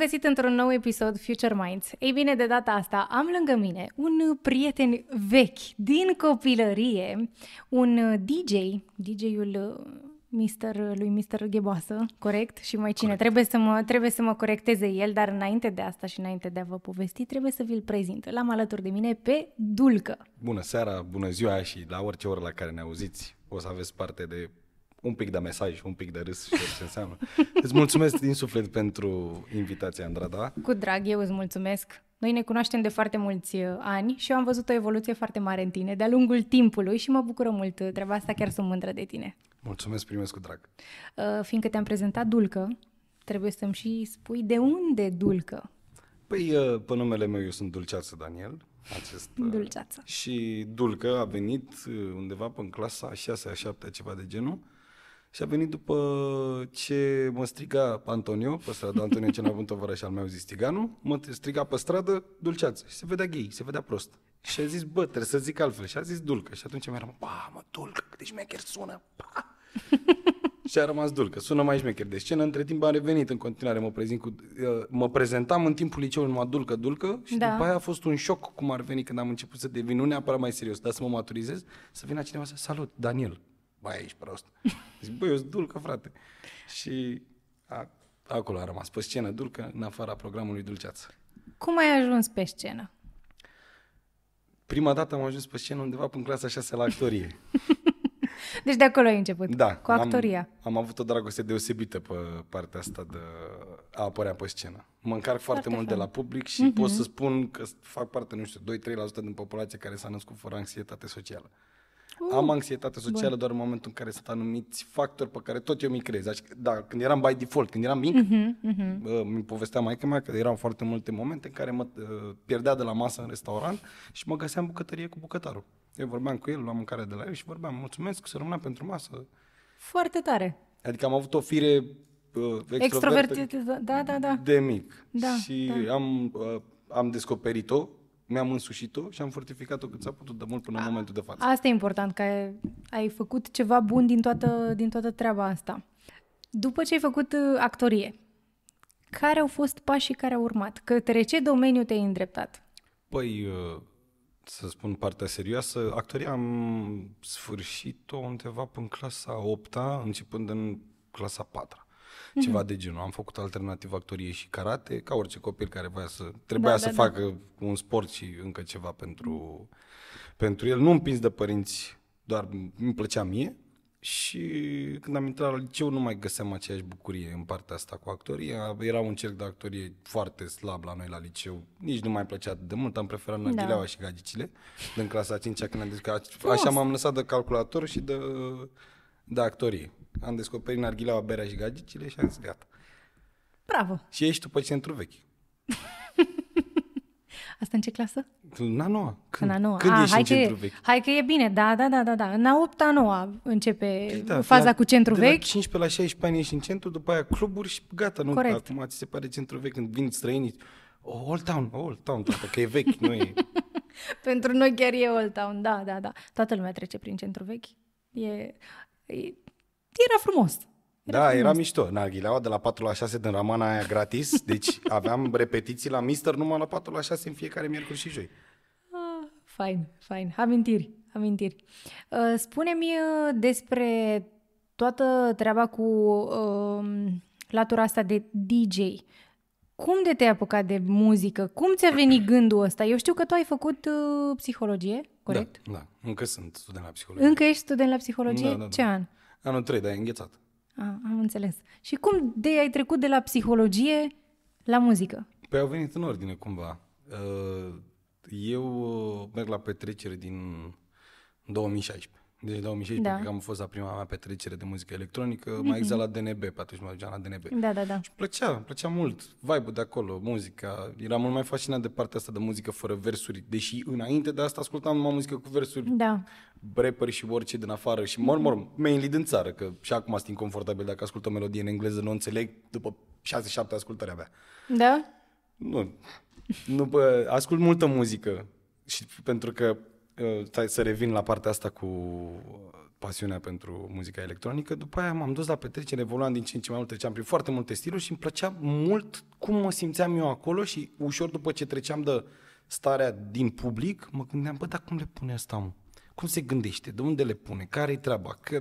găsit într-un nou episod Future Minds. Ei bine, de data asta am lângă mine un prieten vechi din copilărie, un DJ, DJ-ul uh, Mister, uh, lui Mister Gheboasă, corect? Și mai cine? Corect. Trebuie, să mă, trebuie să mă corecteze el, dar înainte de asta și înainte de a vă povesti, trebuie să vi-l prezint. L-am alături de mine pe Dulcă. Bună seara, bună ziua și la orice oră la care ne auziți o să aveți parte de un pic de mesaj, un pic de râs și ce înseamnă. Îți mulțumesc din suflet pentru invitația, Andrada. Cu drag, eu îți mulțumesc. Noi ne cunoaștem de foarte mulți uh, ani și eu am văzut o evoluție foarte mare în tine de-a lungul timpului și mă bucură mult uh, treaba asta, chiar sunt mândră de tine. Mulțumesc, primesc cu drag. Uh, fiindcă te-am prezentat Dulcă, trebuie să-mi și spui de unde Dulcă. Păi, uh, pe numele meu eu sunt Dulceață Daniel. Acest, uh, Dulceață. Și Dulcă a venit uh, undeva până în clasa 6-a, 7 ceva de genul. Uh, și a venit după ce mă striga Antonio, pe stradă, Antonio ce n-a avut tovarăș al meu zis Tiganu, mă striga pe stradă dulceață și se vedea gay, se vedea prost. Și a zis, bă, trebuie să zic altfel. Și a zis dulcă. Și atunci mi-a rămas, ba, mă, dulcă, cât de șmecher sună. Ba. și a rămas dulcă. Sună mai șmecher de scenă. Între timp am revenit în continuare. Mă, prezint cu, uh, mă prezentam în timpul liceului numai dulcă, dulcă. Și da. după aia a fost un șoc cum ar veni când am început să devin nu neapărat mai serios, dar să mă maturizez. Să vină cineva să salut, Daniel băi, ești prost. Zic, băi, eu sunt dulcă, frate. Și a, acolo a rămas pe scenă dulcă, în afara programului Dulceață. Cum ai ajuns pe scenă? Prima dată am ajuns pe scenă undeva până clasa 6 la actorie. deci de acolo ai început, da, cu actoria. Am, am avut o dragoste deosebită pe partea asta de a apărea pe scenă. Mă încarc foarte, foarte mult fain. de la public și mm-hmm. pot mhm. să spun că fac parte, nu știu, 2-3% din populație care s-a născut fără anxietate socială. Uh. Am anxietate socială Bun. doar în momentul în care sunt anumiți factori pe care tot eu mi creez. Deci, da, când eram by default, când eram mic, uh-huh, uh-huh. Uh, mi povestea mai mea că erau foarte multe momente în care mă uh, pierdea de la masă în restaurant și mă găseam bucătărie cu bucătarul. Eu vorbeam cu el, luam mâncare de la el și vorbeam, mulțumesc, să rămâna pentru masă. Foarte tare. Adică am avut o fire uh, extrovertită, da, da, da. de mic. Da, și da. am... Uh, am descoperit-o mi-am însușit-o și am fortificat-o cât s-a putut de mult până în momentul de față. Asta e important, că ai, făcut ceva bun din toată, din toată treaba asta. După ce ai făcut uh, actorie, care au fost pașii care au urmat? Către ce domeniu te-ai îndreptat? Păi, uh, să spun partea serioasă, actoria am sfârșit-o undeva până în clasa 8 începând în clasa 4 Mhm. ceva de genul. Am făcut alternativ actorie și karate, ca orice copil care voia să, trebuia da, să da, da. facă da. un sport și încă ceva pentru, pentru el. Nu împins de părinți, doar îmi plăcea mie. Și când am intrat la liceu nu mai găseam aceeași bucurie în partea asta cu actorie. Era un cerc de actorie foarte slab la noi la liceu. Nici nu mai plăcea de mult, am preferat Naghileaua da. și Gagicile din clasa 5 când am zis că așa m-am lăsat de calculator și de, de actorie am descoperit narghilaua, berea și gagicile și am zis gata. Bravo! Și ești după centru vechi. Asta în ce clasă? În a noua. Când, în a noua. Când a, ah, ești hai în centru că, vechi? Hai că e bine, da, da, da, da. da. În a opta, a noua începe păi da, faza la, cu centru de vechi. De la 15 la 16 ani ești în centru, după aia cluburi și gata. Nu, Corect. Acum ți se pare centru vechi când vin străinii. old Town, Old Town, toată, că e vechi, nu e... Pentru noi chiar e Old Town, da, da, da. Toată lumea trece prin centru vechi. E, e era frumos. Era da, frumos. era mișto. Na, ghileaua de la 4 la 6 din Ramana aia gratis, deci aveam repetiții la Mister numai la 4 la 6 în fiecare miercuri și joi. Ah, fain, fain. Amintiri, amintiri. Uh, spune-mi uh, despre toată treaba cu um, latura asta de DJ. Cum de te-ai apucat de muzică? Cum ți-a venit gândul ăsta? Eu știu că tu ai făcut uh, psihologie, corect? Da, da. Încă sunt student la psihologie. Încă ești student la psihologie? Da, da, da. Ce an? Uh, Anul 3, dar ai înghețat. A, am înțeles. Și cum de ai trecut de la psihologie la muzică? Păi au venit în ordine, cumva. Uh, eu uh, merg la petrecere din 2016. Deci 2016 da. că am fost la prima mea petrecere de muzică electronică, mm-hmm. mai mhm. exact la DNB, pe atunci mă duceam la DNB. Da, da, da. Și plăcea, plăcea mult vibe-ul de acolo, muzica. Era mult mai fascinat de partea asta de muzică fără versuri, deși înainte de asta ascultam numai muzică cu versuri. Da. Rapperi și orice din afară și mor, mor, mainly din țară, că și acum sunt inconfortabil dacă ascult o melodie în engleză, nu o înțeleg după 6-7 ascultări abia. Da? Nu. nu bă, ascult multă muzică și pentru că stai să revin la partea asta cu uh, pasiunea pentru muzica electronică, după aia m-am dus la petrecere, evoluam din ce în ce mai mult, treceam prin foarte multe stiluri și îmi plăcea mult cum mă simțeam eu acolo și ușor după ce treceam de starea din public, mă gândeam, bă, dar cum le pune asta, mă? Cum se gândește? De unde le pune? Care-i treaba? Că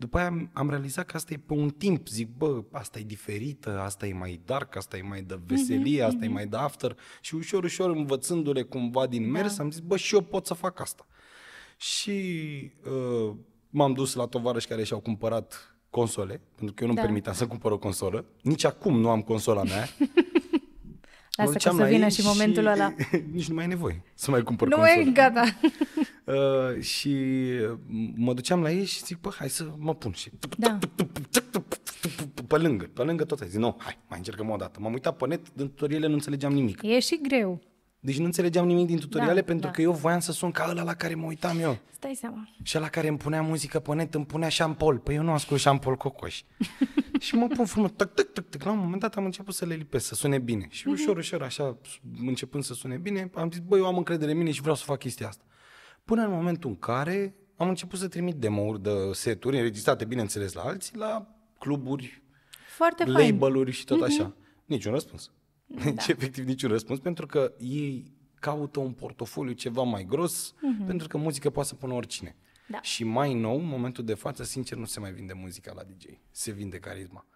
după aia am realizat că asta e pe un timp. Zic, bă, asta e diferită, asta e mai dark, asta e mai de mhm, veselie, mm-hmm, asta mm-hmm. e mhm. mai de after. Și ușor, ușor, învățându-le cumva din da. mers, da. am zis, bă, și eu pot să fac asta. Și uh, m-am dus la tovarăși care și-au cumpărat console, pentru că eu nu-mi da. permiteam să cumpăr o consolă. Nici acum nu am consola mea. Lasă că să vină și momentul și ăla. Nici nu mai e nevoie să mai cumpăr Nu consolă. e, gata. uh, și uh, mă duceam la ei și zic, bă, hai să mă pun. Și da. pe lângă, pe lângă tot. Zic, nu, hai, mai încercăm o dată. M-am uitat pe net, din tutoriale nu înțelegeam nimic. E și greu. Deci nu înțelegeam nimic din tutoriale da, pentru da. că eu voiam să sun ca ăla la care mă uitam eu. Stai seama. Și la care îmi punea muzică pe net, îmi punea șampol. Păi eu nu ascult șampol cocoș. și mă pun frumos, tac, tac, tac, tac. La un moment dat am început să le lipesc, să sune bine. Și mhm. ușor, ușor, așa, începând să sune bine, am zis, băi, eu am încredere în mine și vreau să fac chestia asta. Până în momentul în care am început să trimit demo-uri de seturi înregistrate, bineînțeles, la alții, la cluburi, Foarte label-uri fain. și tot mm-hmm. așa. Niciun răspuns. Da. Deci, efectiv, niciun răspuns, pentru că ei caută un portofoliu ceva mai gros, mm-hmm. pentru că muzică poate să pună oricine. Da. Și mai nou, în momentul de față, sincer, nu se mai vinde muzica la DJ. Se vinde carisma.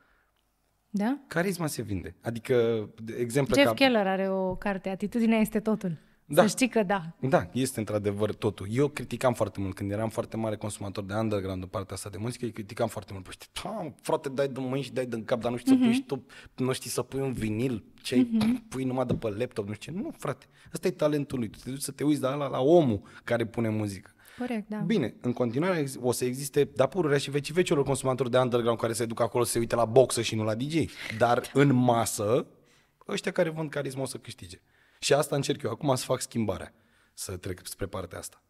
Da? Carisma se vinde. Adică, de exemplu... Jeff ca... Keller are o carte, Atitudinea este totul. Da. Să știi că da. Da, este într-adevăr totul. Eu criticam foarte mult când eram foarte mare consumator de underground în partea asta de muzică, îi criticam foarte mult. Păi știi, frate, dai de mâini și dai de cap, dar nu știi uh-huh. să pui și tu, nu știi să pui un vinil, ce uh-huh. pui numai de pe laptop, nu știu ce. Nu, frate, asta e talentul lui. Tu te duci să te uiți de ala la omul care pune muzică. Corect, da. Bine, în continuare o să existe, da, pururea și veci vecilor consumatori de underground care se duc acolo să se uite la boxă și nu la DJ. Dar în masă, ăștia care vând carisma o să câștige. Și asta încerc eu acum să fac schimbarea, să trec spre partea asta.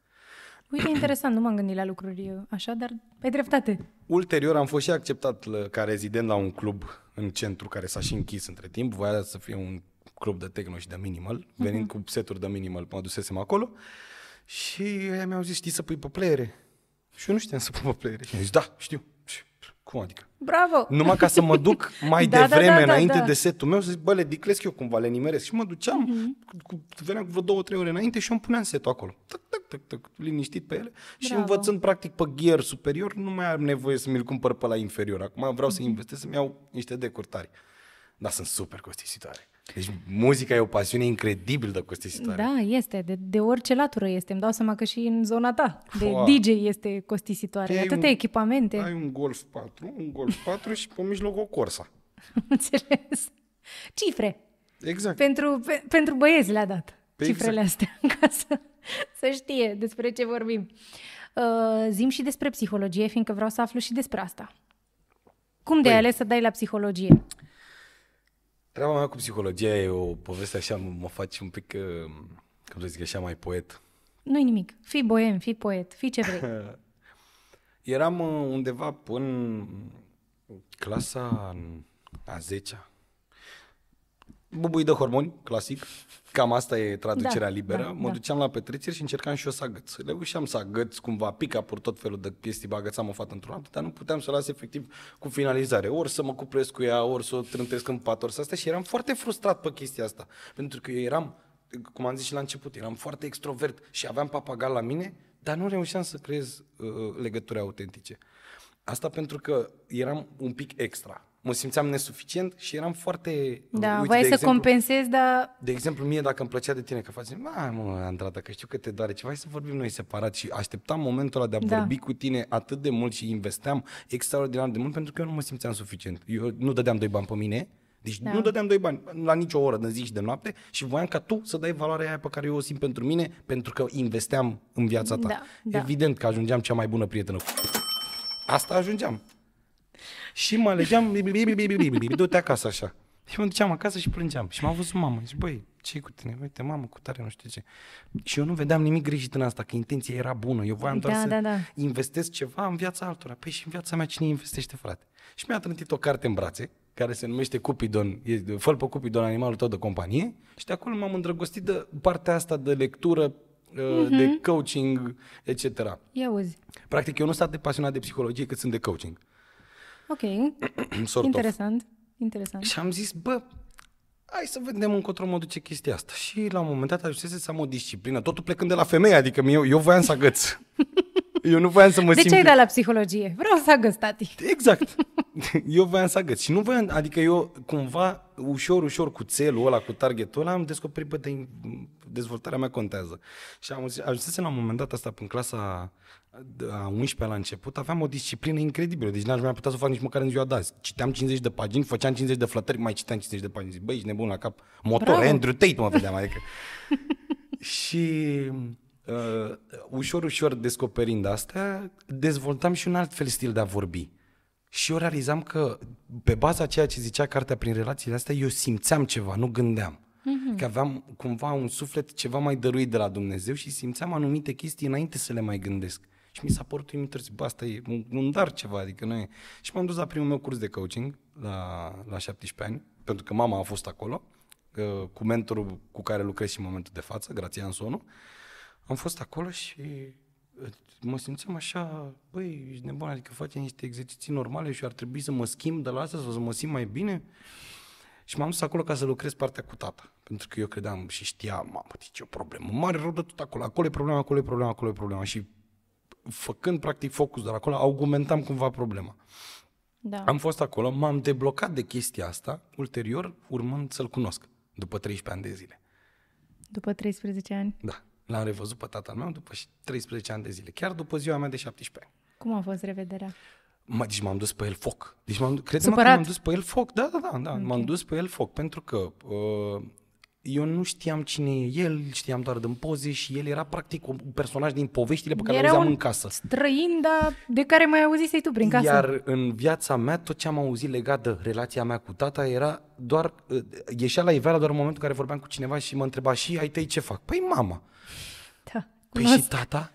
Uite, interesant, nu m-am gândit la lucruri așa, dar pe dreptate. Ulterior am fost și acceptat ca rezident la un club în centru care s-a și închis între timp. Voia să fie un club de techno și de minimal. Uh-huh. Venind mhm. cu seturi de minimal, mă dusesem acolo. Și ei mi-au zis, știi să pui pe playere? Și eu nu știam să pun pe playere. Și zis, da, știu. Și cum adică? Bravo! Numai ca să mă duc mai da, da, devreme da, da, înainte da. de setul meu să zic, bă, le diclesc eu cumva, le nimeresc. Și mă duceam, mm-hmm. cu, veneam cu vreo două, trei ore înainte și îmi puneam setul acolo. Tac, tac, tac, tac, liniștit pe ele. Bravo. Și învățând practic pe gear superior, nu mai am nevoie să mi-l cumpăr pe la inferior. Acum vreau mm-hmm. să mhm. investesc, să-mi iau niște decurtari. Dar sunt super costisitoare. Deci muzica e o pasiune incredibilă de Sitoare. Da, este. De, de orice latură este. Îmi dau seama că și în zona ta de Foa. DJ este Costi Sitoare. Atâtea un, echipamente. Ai un Golf 4, un Golf 4 și pe mijloc o Corsa. înțeles. Cifre. Exact. Pentru, pe, pentru băieți le-a dat pe cifrele exact. astea ca să, să știe despre ce vorbim. Uh, zim și despre psihologie, fiindcă vreau să aflu și despre asta. Cum de păi, ales să dai la psihologie? Treaba mea cu psihologia e o poveste așa, mă faci un pic, uh, cum să zic așa, mai poet. nu e nimic. Fii boem, fii poet, fii ce vrei. Eram uh, undeva până clasa a 10-a, bubui de hormoni, clasic, cam asta e traducerea da, liberă. Da, mă da. duceam la petreceri și încercam și eu să agăț. Reușeam să agăț cumva pica pur tot felul de chestii, bă, agățam o fată într-un dar nu puteam să las efectiv cu finalizare. Ori să mă cupresc cu ea, ori să o trântesc în pat, ori să astea. și eram foarte frustrat pe chestia asta. Pentru că eu eram, cum am zis și la început, eram foarte extrovert și aveam papagal la mine, dar nu reușeam să creez uh, legături autentice. Asta pentru că eram un pic extra mă simțeam nesuficient și eram foarte... Da, vă să compensezi, dar... De exemplu, mie dacă îmi plăcea de tine că faci, mă, mă, Andra, dacă știu că te doare ceva, hai să vorbim noi separat și așteptam momentul ăla de a da. vorbi cu tine atât de mult și investeam extraordinar de mult pentru că eu nu mă simțeam suficient. Eu nu dădeam doi bani pe mine, deci da. nu dădeam doi bani la nicio oră de zi și de noapte și voiam ca tu să dai valoarea aia pe care eu o simt pentru mine pentru că investeam în viața ta. Da, da. Evident că ajungeam cea mai bună prietenă. Asta ajungeam. Și mă legeam, du-te acasă așa. Și mă duceam acasă și plângeam. Și m-a văzut mama. Zic, băi, ce cu tine? Uite, mamă, cu tare, nu știu ce. Și eu nu vedeam nimic greșit în asta, că intenția era bună. Eu voiam da, doar da, să da, da. investesc ceva în viața altora. Păi și în viața mea cine investește, frate? Și mi-a trântit o carte în brațe, care se numește Cupidon, e, făl pe Cupidon, animalul tău de companie. Și de acolo m-am îndrăgostit de partea asta de lectură, uh, mhm. de mm-hmm. coaching, etc. Ia uzi. Practic, eu nu sunt atât de pasionat de psihologie cât sunt de coaching. Ok. sort Interesant. Of. Interesant. Și am zis, bă, hai să vedem încotro mă duce chestia asta. Și la un moment dat ajunsese să am o disciplină, totul plecând de la femeie, adică eu, eu voiam să agăț. Eu nu voiam să mă de simt... De ce ai dat la psihologie? Vreau să agăț, tati. Exact. Eu voiam să agăț. Și nu voiam, adică eu cumva, ușor, ușor, cu țelul ăla, cu targetul ăla, am descoperit, bă, de dezvoltarea mea contează. Și am ajuns la un moment dat asta, în clasa a 11 la început, aveam o disciplină incredibilă, deci n-aș mai putea să o fac nici măcar în ziua de azi. Citeam 50 de pagini, făceam 50 de flătări, mai citeam 50 de pagini. Zic, băi, ești nebun la cap. Motor, Bravo. Andrew Tate mă vedeam, adică. și uh, ușor, ușor descoperind asta, dezvoltam și un alt fel stil de a vorbi. Și eu realizam că pe baza ceea ce zicea cartea prin relațiile astea, eu simțeam ceva, nu gândeam. Mm-hmm. Că aveam cumva un suflet ceva mai dăruit de la Dumnezeu și simțeam anumite chestii înainte să le mai gândesc. Și mi s-a părut uimitor, zic, bă, asta e un, un dar ceva, adică nu e. Și m-am dus la primul meu curs de coaching la, la 17 ani, pentru că mama a fost acolo, cu mentorul cu care lucrez și în momentul de față, Grațian Sonu. Am fost acolo și uh, mă simțeam așa, băi, ești nebun, adică face niște exerciții normale și ar trebui să mă schimb de la asta sau să mă simt mai bine. Și m-am dus acolo ca să lucrez partea cu tata. Pentru că eu credeam și știam, mamă, ce deci o problemă mare, rău de tot acolo. Acolo e problema, acolo e problema, acolo e problema. Și făcând practic focus de acolo, augmentam cumva problema. Da. Am fost acolo, m-am deblocat de chestia asta, ulterior urmând să-l cunosc, după 13 ani de zile. După 13 ani? Da. L-am revăzut pe tatăl meu după 13 ani de zile, chiar după ziua mea de 17 ani. Cum a fost revederea? Uh, mă, deci m-am dus pe el foc. Deci m-am, crede că m-am dus pe el foc, da, da, da, da okay. m-am dus pe el foc, pentru că uh, eu nu știam cine e el, știam doar din poze și el era practic un personaj din poveștile pe care le auzeam în casă. străin, dar de care mai auzisei tu prin casă. Iar în viața mea, tot ce am auzit legat de relația mea cu tata era doar, uh, ieșea la iveală doar în momentul în care vorbeam cu cineva și mă întreba și ai tăi ce fac? Păi mama. Da, păi și tata?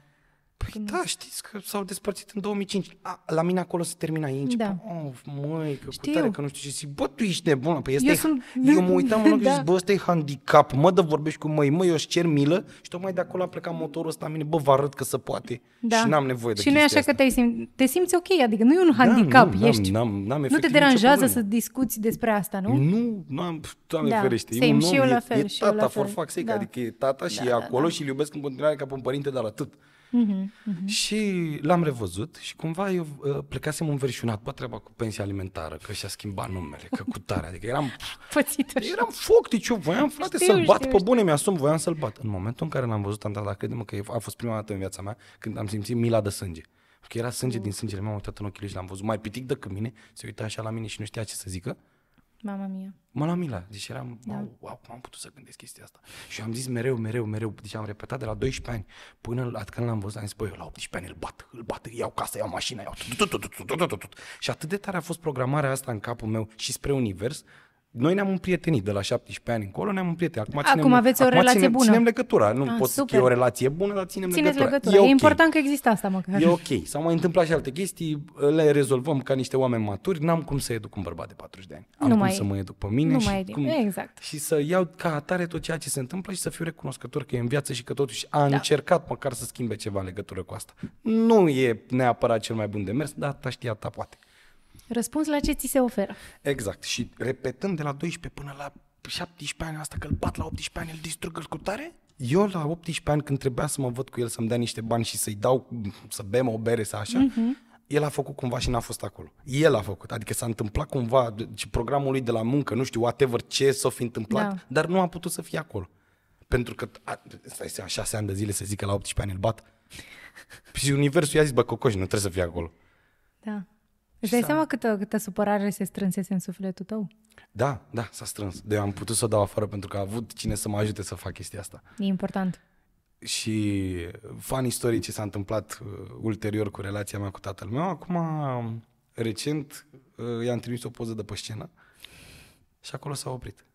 Păi da, știți că s-au despărțit în 2005. A, la mine acolo se termina aici. Da. Oh, măi, că cu tare, că nu știu ce zic. Bă, tu ești nebună. Păi eu, sunt... eu mă uitam în da. și zic, bă, ăsta e handicap. Mă, dă vorbești cu măi, măi, eu îți cer milă. Și tocmai de acolo a plecat motorul ăsta la mine. Bă, vă arăt că se poate. Da. Și n-am nevoie de Și nu e așa asta. că te simți, te simți ok, adică nu e un da, handicap. Da, nu, ești... N-am, n-am, n-am nu te deranjează să discuți despre asta, nu? Nu, nu am, doamne da. ferește. Same, e un om, și eu la fel. E, tata, forfac, adică e tata da, și da, e acolo și îl iubesc în continuare ca pe un părinte, dar atât. Uh-huh, uh-huh. Și l-am revăzut și cumva eu uh, plecasem înverșunat pe treaba cu pensia alimentară, că și-a schimbat numele, că cu tare, adică eram... Pățit așa. Eram deci eu voiam, frate, știu, să-l bat știu, pe știu. bune, mi-asum, voiam să-l bat. În momentul în care l-am văzut, am dat la credem că a fost prima dată în viața mea când am simțit mila de sânge. Că era sânge mm. din sângele meu, am uitat în ochii lui și l-am văzut mai pitic decât mine, se uita așa la mine și nu știa ce să zică. Mama mia. Mă la mila. Deci eram, da. wow, wow, cum am putut să gândesc chestia asta? Și am zis mereu, mereu, mereu, deci am repetat de la 12 ani până la, adică când l-am văzut, am zis, băi, la 18 ani îl bat, îl bat, iau casa, iau mașina, iau... tot, tot, tot, tot, tot, tot, tot. Și atât de tare a fost programarea asta în capul meu și spre univers, noi ne-am împrietenit de la 17 ani încolo, ne-am împrietenit. Acum, ținem, acum aveți acum o relație ținem, bună. Ținem legătura. Nu ah, pot să o relație bună, dar ținem Țineți legătura. legătura. E, e okay. important că există asta măcar. E ok. S-au mai întâmplat și alte chestii, le rezolvăm ca niște oameni maturi. N-am cum să educ un bărbat de 40 de ani. Am nu cum mai să mă educ pe mine nu și, mai cum, exact. și să iau ca atare tot ceea ce se întâmplă și să fiu recunoscător că e în viață și că totuși a da. încercat măcar să schimbe ceva în legătură cu asta. Nu e neapărat cel mai bun de mers, dar ta știa ta poate. Răspuns la ce ți se oferă. Exact. Și repetând de la 12 până la 17 ani asta că îl bat la 18 ani, îl distrug, îl cu tare, eu la 18 ani când trebuia să mă văd cu el să-mi dea niște bani și să-i dau să bem o bere sau așa, uh-huh. el a făcut cumva și n-a fost acolo. El a făcut, adică s-a întâmplat cumva și programul lui de la muncă, nu știu, whatever ce s-a fi întâmplat, da. dar nu a putut să fie acolo. Pentru că, a, stai seama, șase ani de zile să zic că la 18 ani îl bat. Și universul i-a zis, bă, cocoș, nu trebuie să fie acolo. Da. Îți dai seama câtă, câtă supărare se strânsese în sufletul tău? Da, da, s-a strâns. De am putut să o dau afară pentru că a avut cine să mă ajute să fac chestia asta. E important. Și fan istoric ce s-a întâmplat uh, ulterior cu relația mea cu tatăl meu, acum, recent, uh, i-am trimis o poză de pe scenă și acolo s-a oprit.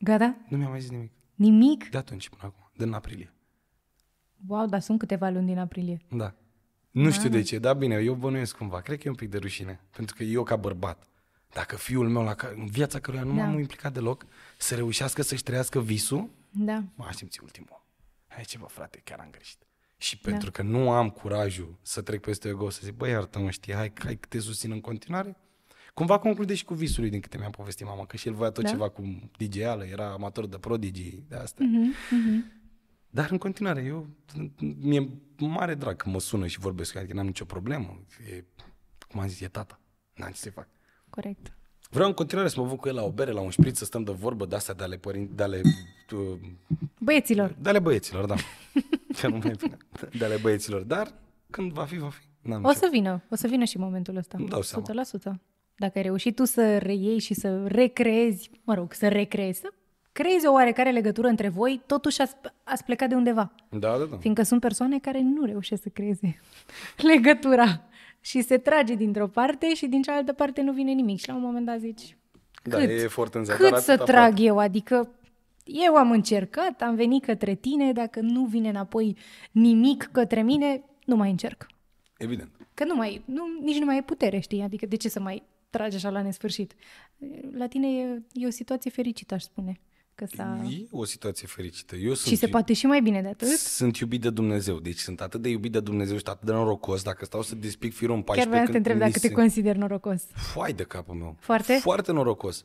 Gata? Nu mi-a mai zis nimic. Nimic? De atunci până acum, din aprilie. Wow, dar sunt câteva luni din aprilie. Da. Nu știu de ce, dar bine, eu bănuiesc cumva. Cred că e un pic de rușine. Pentru că eu ca bărbat, dacă fiul meu, la în viața căruia nu da. m-am implicat deloc, să reușească să-și trăiască visul, da. mă aș simți ultimul. Hai ce frate, chiar am greșit. Și da. pentru că nu am curajul să trec peste ego, să zic, băi, iartă-mă, știi, hai, hai că te susțin în continuare, cumva conclude și cu visul lui din câte mi-a povestit mama, că și el voia tot da. ceva cu dj era amator de prodigii, de astea. Mm-hmm, mm-hmm. Dar în continuare, eu, mi-e mare drag că mă sună și vorbesc, adică n-am nicio problemă. E, cum am zis, e tata. N-am ce să-i fac. Corect. Vreau în continuare să mă văd cu el la o bere, la un șpriț, să stăm de vorbă de astea, de ale părinți, de ale... băieților. De ale băieților, da. De ale băieților. Dar când va fi, va fi. N-am o ce. să vină. O să vină și momentul ăsta. Îmi dau seama. 100%. Dacă ai reușit tu să reiei și să recreezi, mă rog, să recreezi, să creeze o oarecare legătură între voi, totuși ați, ați plecat de undeva. Da, da, da. Fiindcă sunt persoane care nu reușesc să creeze legătura și se trage dintr-o parte și din cealaltă parte nu vine nimic. Și la un moment dat zici, da, cât, da, e efort în cât să trag aproape. eu? Adică eu am încercat, am venit către tine, dacă nu vine înapoi nimic către mine, nu mai încerc. Evident. Că nu mai, nu, nici nu mai e putere, știi? Adică de ce să mai tragi așa la nesfârșit? La tine e, e o situație fericită, aș spune că s-a... E o situație fericită. Eu sunt și se poate și mai bine de atât? Sunt iubit de Dumnezeu, deci sunt atât de iubit de Dumnezeu și atât de norocos. Dacă stau să despic firul în 14... Chiar vreau să te întreb dacă se... te consider norocos. Fai de capul meu. Foarte? Foarte norocos.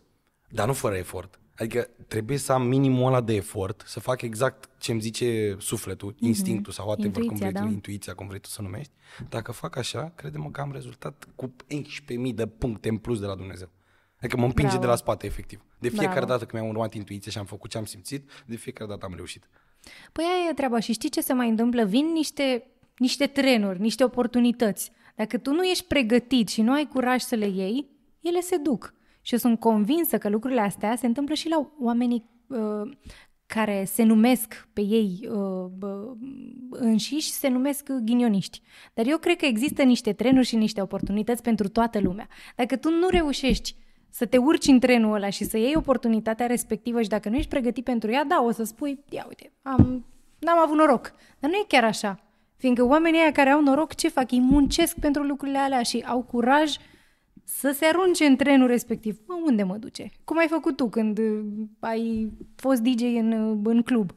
Dar nu fără efort. Adică trebuie să am minimul ăla de efort, să fac exact ce îmi zice sufletul, mm-hmm. instinctul sau whatever, intuiția, cum vrei da? tu, intuiția, cum vrei tu să numești. Dacă fac așa, credem că am rezultat cu 11.000 de puncte în plus de la Dumnezeu. Adică mă împinge Bravo. de la spate, efectiv. De fiecare Bravo. dată când mi-am urmat intuiția și am făcut ce am simțit, de fiecare dată am reușit. Păi aia e treaba și știi ce se mai întâmplă? Vin niște, niște trenuri, niște oportunități. Dacă tu nu ești pregătit și nu ai curaj să le iei, ele se duc. Și eu sunt convinsă că lucrurile astea se întâmplă și la oamenii uh, care se numesc pe ei uh, uh, înșiși, se numesc ghinioniști. Dar eu cred că există niște trenuri și niște oportunități pentru toată lumea. Dacă tu nu reușești să te urci în trenul ăla și să iei oportunitatea respectivă și dacă nu ești pregătit pentru ea, da, o să spui, ia uite, am, n-am avut noroc. Dar nu e chiar așa. Fiindcă oamenii aia care au noroc, ce fac? Ei muncesc pentru lucrurile alea și au curaj să se arunce în trenul respectiv. Mă, unde mă duce? Cum ai făcut tu când uh, ai fost DJ în, uh, în club?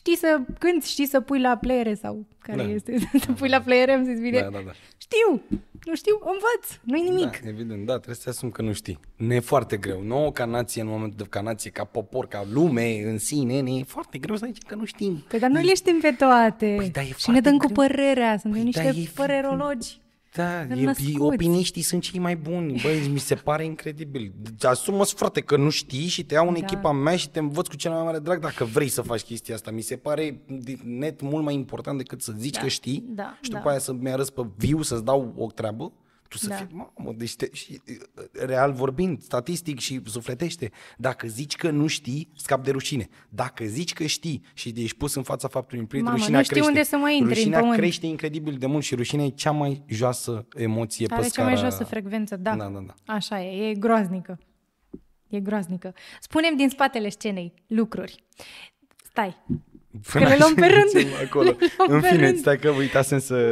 știi să cânti, știi să pui la playere sau care da. este, să pui la playere, îmi zis bine. Da, da, da. Știu, nu știu, învăț, nu-i nimic. Da, evident, da, trebuie să asum că nu știi. Ne e foarte greu. Nouă ca nație, în momentul de ca nație, ca popor, ca lume în sine, ne e foarte greu să zicem că nu știm. Păi dar noi le știm pe toate. Păi, da, e și ne dăm greu. cu părerea, suntem păi, niște da, părerologi. Fi... Da, e, opiniștii sunt cei mai buni. Băi, mi se pare incredibil. Deci, asumă-ți, frate, că nu știi și te iau în da. echipa mea și te învăț cu cel mai mare drag dacă vrei să faci chestia asta. Mi se pare net mult mai important decât să zici da. că știi da. și după da. aia să-mi arăți pe viu, să-ți dau o treabă tu să da. fii, mamă, deci te, și, uh, real vorbind, statistic și sufletește, dacă zici că nu știi, scap de rușine. Dacă zici că știi și ești pus în fața faptului împlinit, mamă, rușinea nu știu crește. unde să mă intri Rușinea în crește incredibil de mult și rușinea e cea mai joasă emoție Are pe scara... cea mai joasă frecvență, da. da, da, da. Așa e, e groaznică. E groaznică. Spunem din spatele scenei lucruri. Stai, Până că ne luăm pe rând. Acolo. luăm în fine, stai că uitasem să,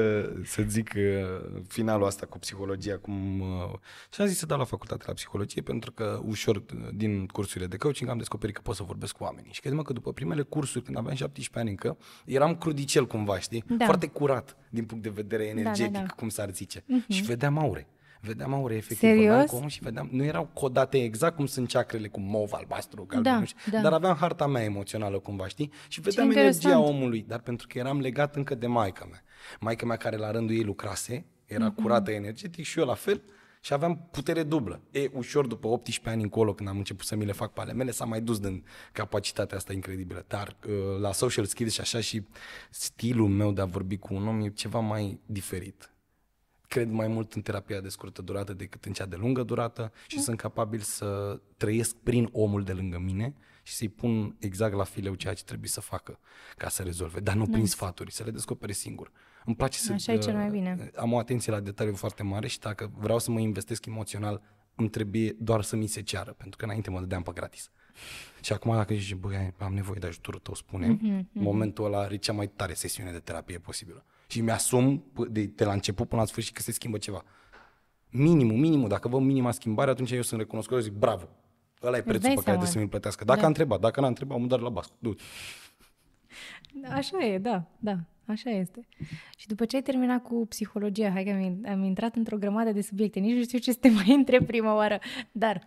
să zic uh, finalul asta cu psihologia. Cum, uh, și am zis să dau la facultate la psihologie pentru că ușor uh, din cursurile de coaching am descoperit că pot să vorbesc cu oamenii. Și credem că după primele cursuri, când aveam 17 ani încă, eram crudicel cumva, știi? Da. Foarte curat din punct de vedere energetic, da, da, da. cum s-ar zice. Uh-huh. Și vedeam aure vedeam aur efectiv, Serios? cu și vedeam, nu erau codate exact cum sunt ceacrele cu mov, albastru, galben, da, da. dar aveam harta mea emoțională cumva, știi? Și vedeam Ce energia interesant. omului, dar pentru că eram legat încă de maica mea. Maica mea care la rândul ei lucrase, era mm-hmm. curată energetic și eu la fel, și aveam putere dublă. E, ușor după 18 ani încolo, când am început să mi le fac pe ale mele, s-a mai dus din capacitatea asta incredibilă. Dar uh, la social skills și așa și stilul meu de a vorbi cu un om e ceva mai diferit cred mai mult în terapia de scurtă durată decât în cea de lungă durată și mm. sunt capabil să trăiesc prin omul de lângă mine și să-i pun exact la fileu ceea ce trebuie să facă ca să rezolve, dar nu nice. prin sfaturi, să le descopere singur. Îmi place să Așa e cel mai uh, bine. am o atenție la detaliu foarte mare și dacă vreau să mă investesc emoțional, îmi trebuie doar să mi se ceară, pentru că înainte mă dădeam pe gratis. Și acum dacă zici, băi, am nevoie de ajutorul tău, spune, mm-hmm, mm-hmm. momentul ăla are cea mai tare sesiune de terapie posibilă și mi-asum de, de la început până la sfârșit că se schimbă ceva. Minimul, minimul, dacă văd minima schimbare, atunci eu sunt recunoscător, zic bravo, ăla e prețul pe care trebuie să mi plătească. Dacă da. a întrebat, dacă n-a întrebat, am dat la bas Du. Așa e, da, da, așa este. Și după ce ai terminat cu psihologia, hai că am, am intrat într-o grămadă de subiecte, nici nu știu ce să te mai întreb prima oară, dar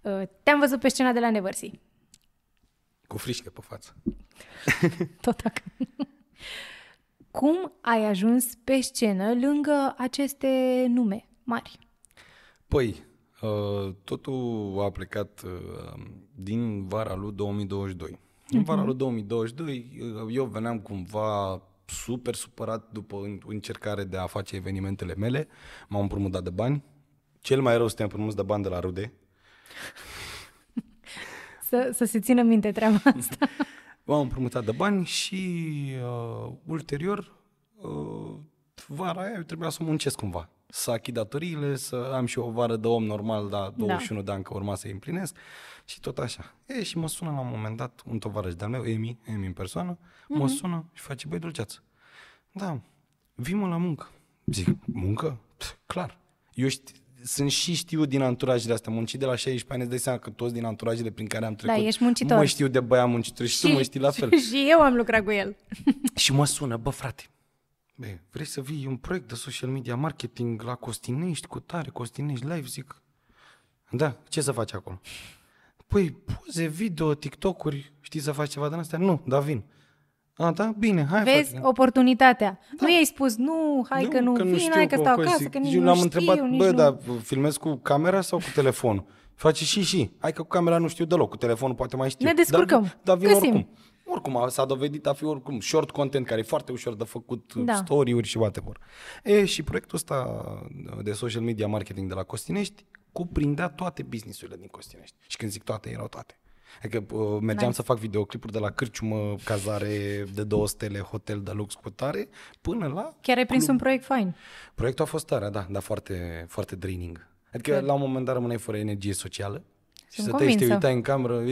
uh, te-am văzut pe scena de la Neversi. Cu frișcă pe față. Tot acum. Cum ai ajuns pe scenă lângă aceste nume mari? Păi, uh, totul a plecat uh, din vara lui 2022. În mhm. vara lui 2022 uh, eu veneam cumva super supărat după încercare de a face evenimentele mele. M-am împrumutat de bani. Cel mai rău este te de bani de la rude. să, să se țină minte treaba asta. am împrumutat de bani și uh, ulterior, uh, vara aia eu trebuia să muncesc cumva. Să achid datoriile, să am și o vară de om normal, dar 21 da. de ani că urma să-i împlinesc și tot așa. E, și mă sună la un moment dat un tovarăș de-al meu, Emi, Emi în persoană, mm-hmm. mă mhm. sună și face, băi, dulceață, da, vii la muncă. Zic, muncă? Pff, clar. Eu știu, sunt și știu din anturajele astea. Muncit de la 16 ani, îți dai seama că toți din anturajele prin care am da, trecut. Da, ești muncitor. Mă știu de băia muncitor și, și tu mă știi la fel. Și eu am lucrat cu el. și mă sună, bă frate, Be, vrei să vii un proiect de social media marketing la Costinești, cu tare, Costinești live, zic. Da, ce să faci acolo? Păi poze, video, TikTok-uri, știi să faci ceva din astea? Nu, dar vin. A, da? Bine, hai. Vezi fac, oportunitatea. Da. Nu i-ai spus, nu, hai nu, că nu, că nu vin, știu, hai că stau acasă, că nici nu l-am întrebat, bă, nu... dar filmez cu camera sau cu telefonul? Face și și. Hai că cu camera nu știu deloc, cu telefonul poate mai știu. Ne descurcăm. Dar, dar vin Găsim. oricum. Oricum, s-a dovedit a fi oricum short content care e foarte ușor de făcut, da. story-uri și whatever. E, și proiectul ăsta de social media marketing de la Costinești cuprindea toate businessurile din Costinești. Și când zic toate, erau toate. Adică uh, mergeam nice. să fac videoclipuri de la cârciumă, cazare de două stele, hotel de lux cu tare, până la... Chiar ai prins club. un proiect fain. Proiectul a fost tare, da, dar foarte, foarte draining. Adică Cred. la un moment dat rămâneai fără energie socială și te și te uitai în cameră,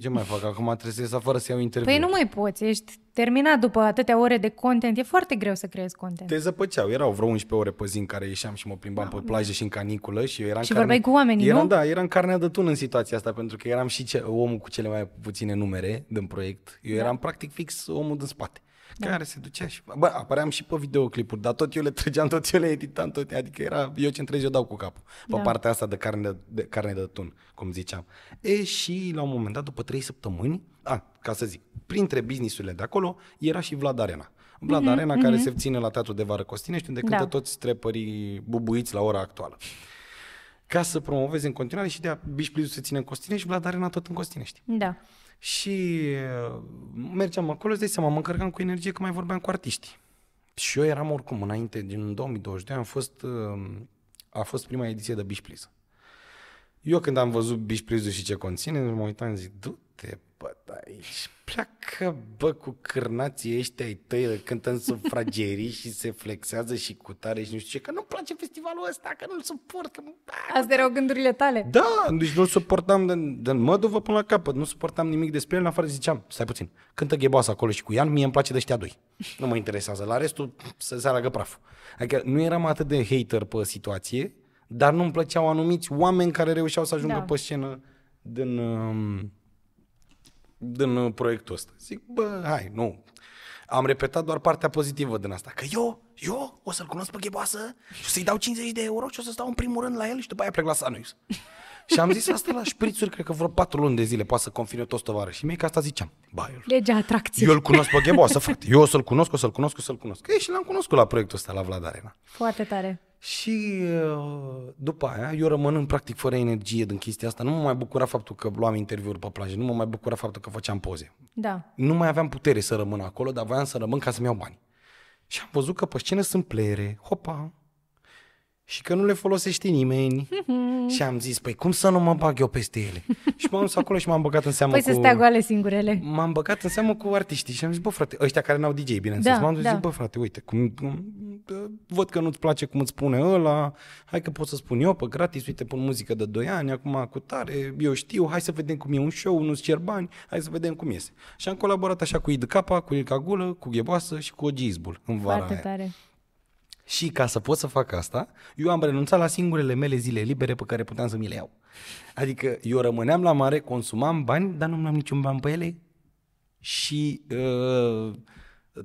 ce mai fac? Acum trebuie să fără să iau interviu. Păi nu mai poți, ești terminat după atâtea ore de content, e foarte greu să creezi content. Te zăpăceau, erau vreo 11 ore pe zi în care ieșeam și mă plimbam da, pe plajă și în caniculă și eu eram... Și carne... vorbeai cu oamenii, eram, nu? Da, eram carnea de tun în situația asta, pentru că eram și ce, omul cu cele mai puține numere din proiect. Eu da. eram practic fix omul din spate da. care se ducea și... Bă, apăream și pe videoclipuri, dar tot eu le trăgeam, tot eu le editam, tot, adică era, eu ce eu dau cu capul. Pe da. partea asta de carne de, carne de tun, cum ziceam. E, și la un moment dat, după trei săptămâni, a, ca să zic, printre businessurile de acolo, era și Vlad Arena. Vlad mm-hmm, Arena, mm-hmm. care mhm. se ține la Teatru de Vară Costinești, unde cântă da. toți trepării bubuiți la ora actuală. Ca să promoveze în continuare și de-a Bici se ține în Costinești, Vlad Arena tot în Costinești. Da. Și uh, mergeam acolo, îți dai seama, mă încărcam cu energie că mai vorbeam cu artiști. Și eu eram oricum, înainte, din 2022, am fost, uh, a fost prima ediție de Beach Please. Eu când am văzut Beach please și ce conține, mă uitam, zic, du-te bă, da, aici pleacă, bă, cu cârnații ăștia ai tăi, cântă în sufragerii și se flexează și cu tare și nu știu ce, că nu-mi place festivalul ăsta, că nu-l suport. Că... Azi erau gândurile tale. Da, deci nu suportam de, de măduvă până la capăt, nu suportam nimic despre el, în afară ziceam, stai puțin, cântă gheboasa acolo și cu Ian, mie îmi place de ăștia doi. Nu mă interesează, la restul să se aragă praful. Adică nu eram atât de hater pe situație, dar nu-mi plăceau anumiți oameni care reușeau să ajungă da. pe scenă din... Um, din uh, proiectul ăsta. Zic, bă, hai, nu. Am repetat doar partea pozitivă din asta. Că eu, eu o să-l cunosc pe Gheboasă și să-i dau 50 de euro și o să stau în primul rând la el și după aia plec la Sanuius. și am zis asta la șprițuri, cred că vreo patru luni de zile, poate să confine toți tovară. Și mie că asta ziceam. Ba, eu, Legea atracției. Eu îl cunosc pe Gheboasă, frate. Eu o să-l cunosc, o să-l cunosc, o să-l cunosc. Ei, și l-am cunoscut la proiectul ăsta, la Vlad Arena. Foarte tare. Și uh, după aia eu rămânând practic fără energie din chestia asta, nu mă mai bucura faptul că luam interviuri pe plajă, nu mă mai bucura faptul că făceam poze. Da. Nu mai aveam putere să rămân acolo, dar voiam să rămân ca să-mi iau bani. Și am văzut că pe scenă sunt plere, hopa, și că nu le folosește nimeni. și am zis, păi cum să nu mă bag eu peste ele? și m-am dus acolo și m-am băgat în seamă păi cu... să stea goale singurele. M-am băgat în seamă cu artiștii și am zis, bă frate, ăștia care n-au DJ, bineînțeles. Da, m-am dus da. zis, bă frate, uite, cum, cum, văd că nu-ți place cum îți spune ăla, hai că pot să spun eu pe gratis, uite, pun muzică de 2 ani, acum cu tare, eu știu, hai să vedem cum e un show, nu-ți cer bani, hai să vedem cum iese. Și am colaborat așa cu Idcapa, cu Ilca Gulă, cu Gheboasă și cu Ogizbul în vara Foarte aia. tare. Și ca să pot să fac asta, eu am renunțat la singurele mele zile libere pe care puteam să mi le iau. Adică eu rămâneam la mare, consumam bani, dar nu am niciun ban pe ele și uh,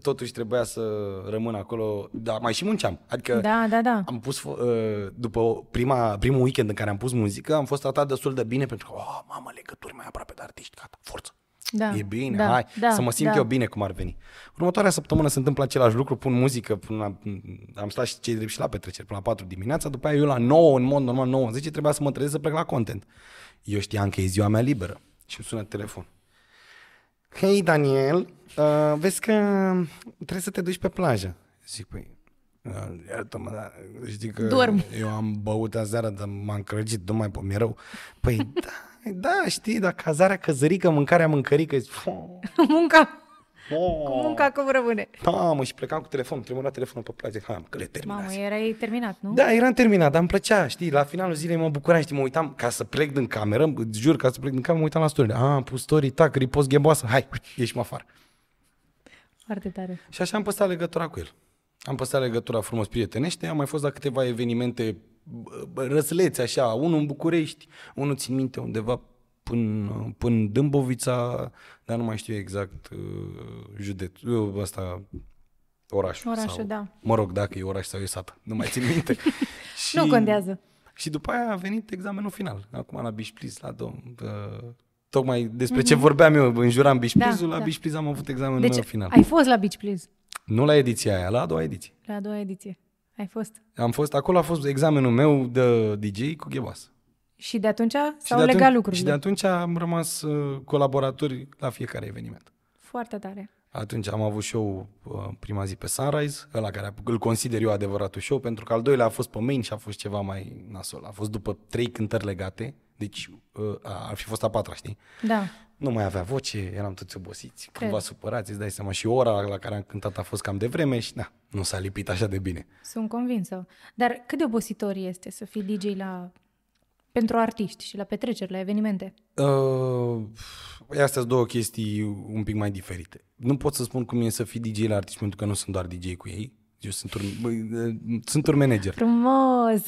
totuși trebuia să rămân acolo, dar mai și munceam. Adică da, da, da. am pus, uh, după prima, primul weekend în care am pus muzică, am fost tratat destul de bine pentru că, oh, mamă, legături mai aproape de artiști, gata, forță da, e bine, da, hai, da, să mă simt da. eu bine cum ar veni. Următoarea săptămână se întâmplă același lucru, pun muzică, pun la, am stat și cei drept și la petreceri, până la 4 dimineața, după aia eu la 9, în mod normal 9, 10, trebuia să mă trezesc să plec la content. Eu știam că e ziua mea liberă și îmi sună telefon. Hei Daniel, uh, vezi că trebuie să te duci pe plajă. Zic, păi, uh, Iartă-mă, dar știi că Dorm. eu am băut azi dar m-am crăgit, nu mai pot, mi rău. Păi, da, Păi da, știi, dar cazarea căzărică, mâncarea mâncărică. Munca. Oh. Cu munca cum rămâne. Mamă, da, și plecam cu telefonul, tremura telefonul pe plajă. Ha, că le terminat. Mamă, erai terminat, nu? Da, eram terminat, dar îmi plăcea, știi, la finalul zilei mă bucuram, știi, mă uitam ca să plec din cameră, jur, ca să plec din cameră, mă uitam la story. Ah, am pus story, tac, ripost gheboasă, hai, ieși mă afară. Foarte tare. Și așa am păstrat legătura cu el. Am păstrat legătura frumos prietenește, am mai fost la câteva evenimente răsleți așa, unul în București, unul țin minte undeva până, până Dâmbovița, dar nu mai știu exact uh, județul, uh, ăsta, orașul. Orașul, sau, da. Mă rog, dacă e oraș sau e sat, nu mai țin minte. și, nu contează. Și după aia a venit examenul final, acum la Bișpliz, la domn, uh, tocmai despre mm-hmm. ce mhm. vorbeam eu, înjuram Bișplizul, da, la da. Bișpliz am avut examenul deci, meu final. ai fost la Bișpliz? Nu la ediția aia, la a doua ediție. La a doua ediție. Ai fost? Am fost, acolo a fost examenul meu de DJ cu Ghebas. Și de atunci s-au legat atunci, lucrurile? Și de atunci am rămas uh, colaboratori la fiecare eveniment. Foarte tare. Atunci am avut show uh, prima zi pe Sunrise, ăla care îl consider eu adevăratul show, pentru că al doilea a fost pe main și a fost ceva mai nasol. A fost după trei cântări legate deci uh, ar fi fost a patra, știi? Da. Nu mai avea voce, eram toți obosiți, Cred. cumva supărați, îți dai seama. Și ora la care am cântat a fost cam de vreme și na, nu s-a lipit așa de bine. Sunt convinsă. Dar cât de obositor este să fii DJ la pentru artiști și la petreceri, la evenimente? Uh, astea sunt două chestii un pic mai diferite. Nu pot să spun cum e să fii DJ la artiști pentru că nu sunt doar DJ cu ei. Eu sunt tur, sunt tur manager. Frumos!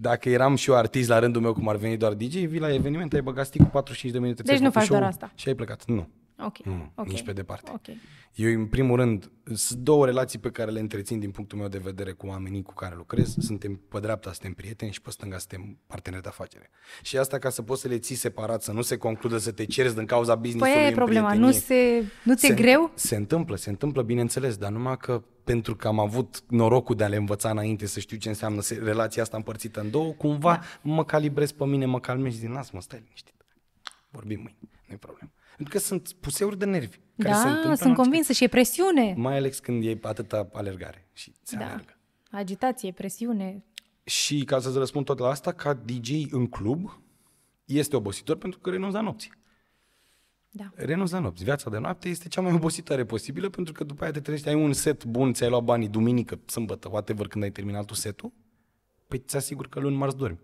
Dacă eram și eu artist la rândul meu, cum ar veni doar DJ, vii la eveniment, ai băgat cu 45 de minute. Deci nu faci doar asta. Și ai plecat. Nu. Okay. Nu, mm, okay. nici pe departe. Okay. Eu, în primul rând, sunt două relații pe care le întrețin din punctul meu de vedere cu oamenii cu care lucrez. Suntem pe dreapta, suntem prieteni și pe stânga suntem parteneri de afacere. Și asta ca să poți să le ții separat, să nu se concludă, să te ceri din cauza păi business-ului. Păi e problema, nu, se, nu ți-e se, greu? Se întâmplă, se întâmplă, bineînțeles, dar numai că pentru că am avut norocul de a le învăța înainte să știu ce înseamnă relația asta împărțită în două, cumva da. mă calibrez pe mine, mă calmez din nas, mă stai liniștit. Vorbim mâine, nu e problemă. Pentru că sunt puseuri de nervi. Care da, se sunt convinsă și e presiune. Mai ales când e atâta alergare și se da. alergă. Agitație, presiune. Și ca să-ți răspund tot la asta, ca DJ în club este obositor pentru că renunți la nopți. Da. Renunți la nopți. Viața de noapte este cea mai obositoare posibilă pentru că după aia te trezești, ai un set bun, ți-ai luat banii duminică, sâmbătă, whatever, când ai terminat tu setul, păi ți asigur că luni marți dormi.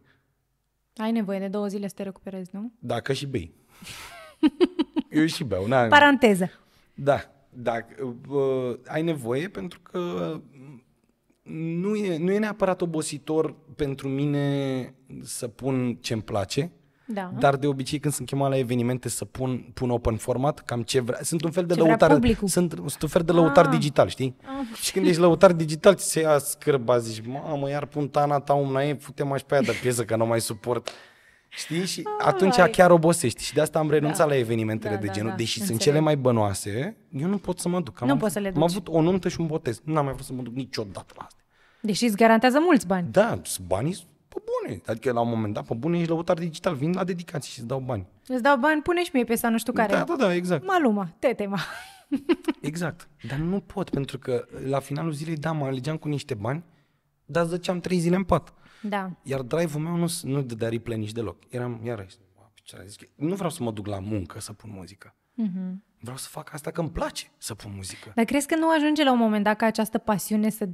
Ai nevoie de două zile să te recuperezi, nu? Dacă și bei. Eu și beau. Na, Paranteză. Da, da. Uh, ai nevoie pentru că nu e, nu e neapărat obositor pentru mine să pun ce îmi place, da. Dar de obicei când sunt chemat la evenimente să pun, pun open format, cam ce vrea. Sunt un fel de ce lăutar. Sunt, sunt un fel de lăutar ah. digital, știi? Ah. Și când ești lăutar digital, ți se ia scârba, zici, mamă, iar pun tana ta umna e, fute-mă pe aia de piesă, că nu mai suport. Știi? Și oh, atunci ai. chiar obosești. Și de asta am da. renunțat da. la evenimentele da, de da, genul. Da, da. Deși Înțeleg. sunt cele mai bănoase, eu nu pot să mă duc. Am nu pot să le duc. Am avut o nuntă și un botez. Nu am mai vrut să mă duc niciodată la asta. Deși îți garantează mulți bani. Da, banii pe bune. Adică la un moment dat, pe bune, ești lăutar digital, vin la dedicații și îți dau bani. Îți dau bani, pune și mie pe nu știu care. Da, da, da, exact. Maluma, tetema. exact. Dar nu pot, pentru că la finalul zilei, da, mă alegeam cu niște bani, dar îți trei zile în pat. Da. Iar drive-ul meu nu, nu dădea replay nici deloc. Eram, iarăși, nu vreau să mă duc la muncă să pun muzică. Mm-hmm. Vreau să fac asta că îmi place să pun muzică. Dar crezi că nu ajunge la un moment dat ca această pasiune să,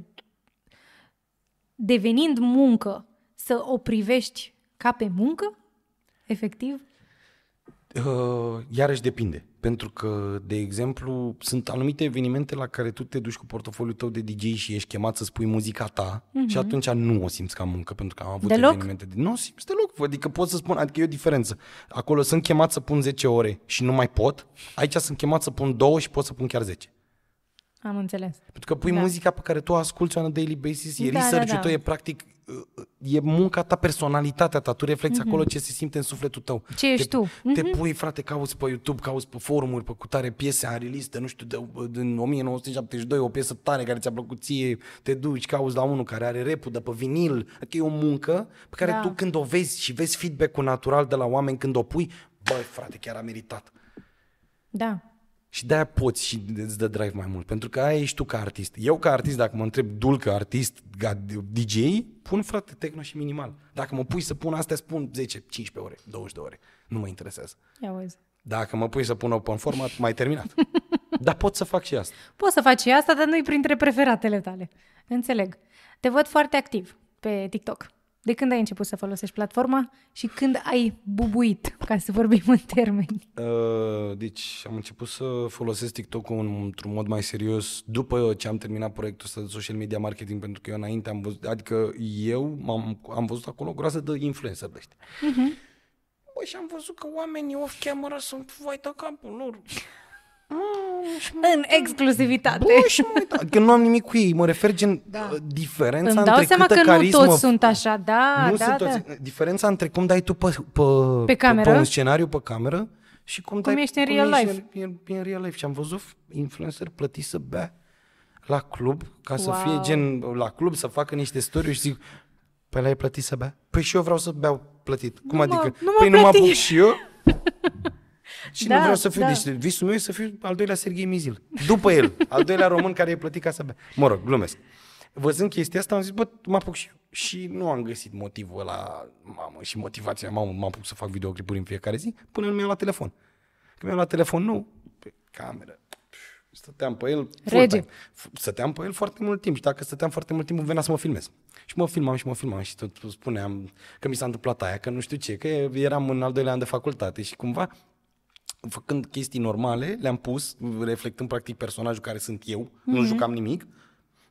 devenind muncă, să o privești ca pe muncă? Efectiv? Uh, iarăși depinde, pentru că, de exemplu, sunt anumite evenimente la care tu te duci cu portofoliul tău de DJ și ești chemat să spui muzica ta mm-hmm. și mhm. atunci nu o simți ca muncă, pentru că am avut deloc? evenimente de... Nu o simți deloc, adică pot să spun, adică e o diferență. Acolo sunt chemat să pun 10 ore și nu mai pot, aici sunt chemat să pun 2 și pot să pun chiar 10. Am înțeles. Pentru că pui da. muzica pe care tu o asculti on a daily basis, e da, research da, da. tău, e practic e munca ta, personalitatea ta, tu reflecti mm-hmm. acolo ce se simte în sufletul tău. Ce te, ești tu? Te mm-hmm. pui, frate, cauți pe YouTube, cauți pe forumuri, pe cutare piese în relistă, nu știu, de, din 1972, o piesă tare care ți-a plăcut ție, te duci, cauți la unul care are repul de pe vinil, adică e o muncă pe care da. tu când o vezi și vezi feedback-ul natural de la oameni când o pui, băi, frate, chiar a meritat. Da. Și de-aia poți și îți dă drive mai mult. Pentru că aia ești tu ca artist. Eu ca artist, dacă mă întreb dulcă, artist, DJ, pun frate techno și minimal. Dacă mă pui să pun astea, spun 10, 15 ore, 20 de ore. Nu mă interesează. Ia uzi. Dacă mă pui să pun în format, mai terminat. dar pot să fac și asta. Poți să faci și asta, dar nu-i printre preferatele tale. Înțeleg. Te văd foarte activ pe TikTok. De când ai început să folosești platforma și când ai bubuit, ca să vorbim în termeni? Uh, deci am început să folosesc TikTok-ul într-un mod mai serios după ce am terminat proiectul ăsta de social media marketing, pentru că eu înainte am văzut, adică eu am, am văzut acolo o groază de influencer de ăștia. Uh-huh. Mhm. Bă, păi și am văzut că oamenii off-camera sunt vai de capul lor. Ah, în exclusivitate. Bă, și mă că nu am nimic cu ei, mă refer gen da. Uh, diferența Îmi dau între seama că carismă, nu toți sunt așa, da, nu da, sunt da. Toți, diferența între cum dai tu pe, pe, pe, pe, pe un scenariu pe cameră și cum, cum dai, ești în cum real life. Ești în, în, în real life. Și am văzut influencer plătiți să bea la club, ca wow. să fie gen la club, să facă niște story și zic, pe păi la ai plătit să bea? Păi și eu vreau să beau plătit. Cum nu adică? Mă, nu păi nu mă apuc și eu? Și da, nu vreau să fiu, da. deci visul meu e să fiu al doilea Serghei Mizil. După el, al doilea român care e plătit ca să bea. Mă rog, glumesc. Văzând chestia asta, am zis, bă, mă apuc și eu. Și nu am găsit motivul ăla, mamă, și motivația, mamă, mă apuc să fac videoclipuri în fiecare zi, până nu mi-am luat telefon. Când mi-am luat telefon nou, pe cameră, stăteam pe el Rege. stăteam pe el foarte mult timp și dacă stăteam foarte mult timp venea să mă filmez. Și mă filmam și mă filmam și tot spuneam că mi s-a întâmplat aia, că nu știu ce, că eram în al doilea an de facultate și cumva făcând chestii normale, le-am pus, reflectând practic personajul care sunt eu, mm-hmm. nu mhm. jucam nimic,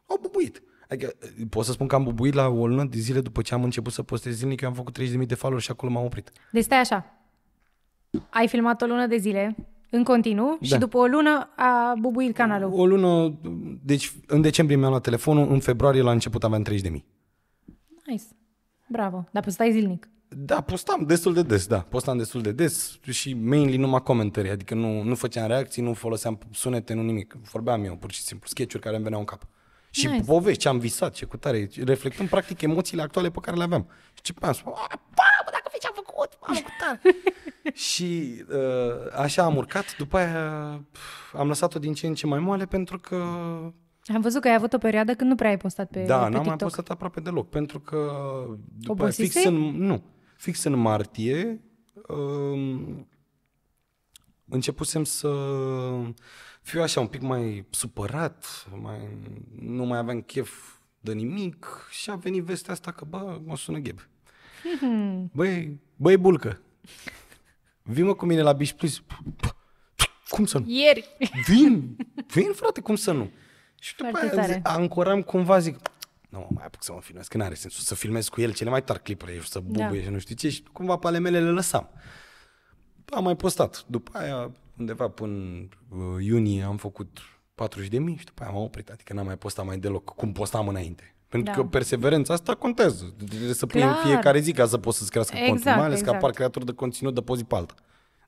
au bubuit. Adică pot să spun că am bubuit la o lună de zile după ce am început să postez zilnic, eu am făcut 30.000 de follow și acolo m-am oprit. Deci stai așa, ai filmat o lună de zile în continuu da. și după o lună a bubuit canalul. O lună, deci în decembrie mi-am luat telefonul, în februarie la început aveam 30.000. Nice, bravo, dar poți stai zilnic. Da, postam destul de des, da. Postam destul de des și mainly numai comentarii, adică nu, nu făceam reacții, nu foloseam sunete, nu nimic. Vorbeam eu pur și simplu, sketch care îmi veneau în cap. Și nice. povești, ce am visat, ce cu tare, reflectăm practic emoțiile actuale pe care le aveam. Și ce am spus, bă, dacă vezi ce am făcut, mamă, cu tare. și uh, așa am urcat, după aia pf, am lăsat-o din ce în ce mai moale pentru că am văzut că ai avut o perioadă când nu prea ai postat pe Da, pe n-am mai postat aproape deloc, pentru că după fix în... Nu, fix în martie, um, începusem să fiu așa un pic mai supărat, mai, nu mai aveam chef de nimic și a venit vestea asta că, bă, mă sună Gheb. Hmm. Băi, băi bulcă, vii cu mine la Beach plus Cum să nu? Ieri. Vin, vin frate, cum să nu? Și după aia ancoram cumva, zic, nu mă mai apuc să mă filmez, că n-are sensul să filmez cu el cele mai tari clipuri, să da. bubuie da. și nu știu ce, și cumva pe ale mele le lăsam. Am mai postat. După aia, undeva până uh, iunie, am făcut 40 de mii și după aia m-am oprit, adică n-am mai postat mai deloc, cum postam înainte. Pentru da. că perseverența asta contează. Trebuie să pui în fiecare zi ca să poți să-ți crească exact, contul, mai ales exact. că apar creator de conținut de pozi pe altă.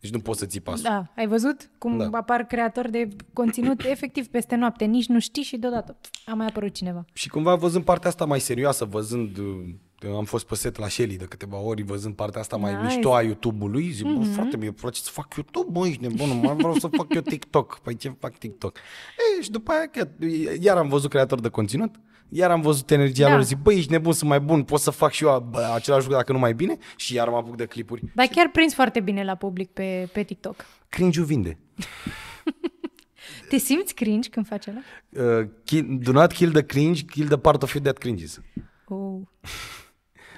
Deci nu poți să ții pasul. Da, ai văzut cum da. apar creatori de conținut efectiv peste noapte, nici nu știi și deodată a mai apărut cineva. Și cumva văzând partea asta mai serioasă, văzând uh, am fost pe set la Shelly de câteva ori văzând partea asta mai nice. mișto a YouTube-ului, zic, mm-hmm. bă, mhm. foarte e place să fac YouTube, bă, ești nebun, mai vreau să fac eu TikTok, păi ce fac TikTok? E, și după aia, iar am văzut creator de conținut, iar am văzut energia da. lor, zic, băi, ești nebun, sunt mai bun, pot să fac și eu bă, același lucru dacă nu mai bine și iar mă apuc de clipuri. Dar și... chiar prins foarte bine la public pe, pe TikTok. cringe vinde. Te simți cringe când faci ăla? Uh, do not kill the cringe, kill the part of you that cringes. Oh.